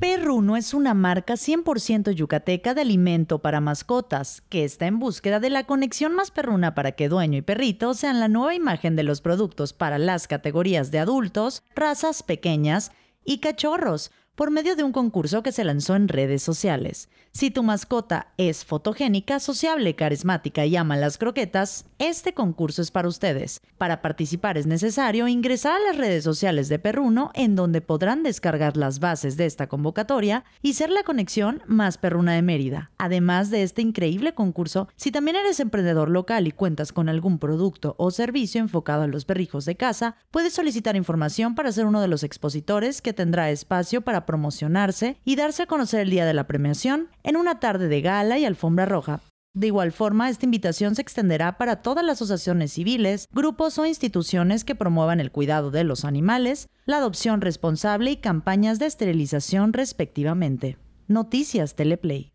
Perruno es una marca 100% yucateca de alimento para mascotas que está en búsqueda de la conexión más perruna para que dueño y perrito sean la nueva imagen de los productos para las categorías de adultos, razas pequeñas y cachorros, por medio de un concurso que se lanzó en redes sociales. Si tu mascota es fotogénica, sociable, carismática y ama las croquetas, este concurso es para ustedes. Para participar es necesario ingresar a las redes sociales de Perruno, en donde podrán descargar las bases de esta convocatoria y ser la conexión más perruna de Mérida. Además de este increíble concurso, si también eres emprendedor local y cuentas con algún producto o servicio enfocado a los perrijos de casa, puedes solicitar información para ser uno de los expositores que tendrá espacio para promocionarse y darse a conocer el día de la premiación en una tarde de gala y alfombra roja. De igual forma, esta invitación se extenderá para todas las asociaciones civiles, grupos o instituciones que promuevan el cuidado de los animales, la adopción responsable y campañas de esterilización respectivamente. Noticias Teleplay.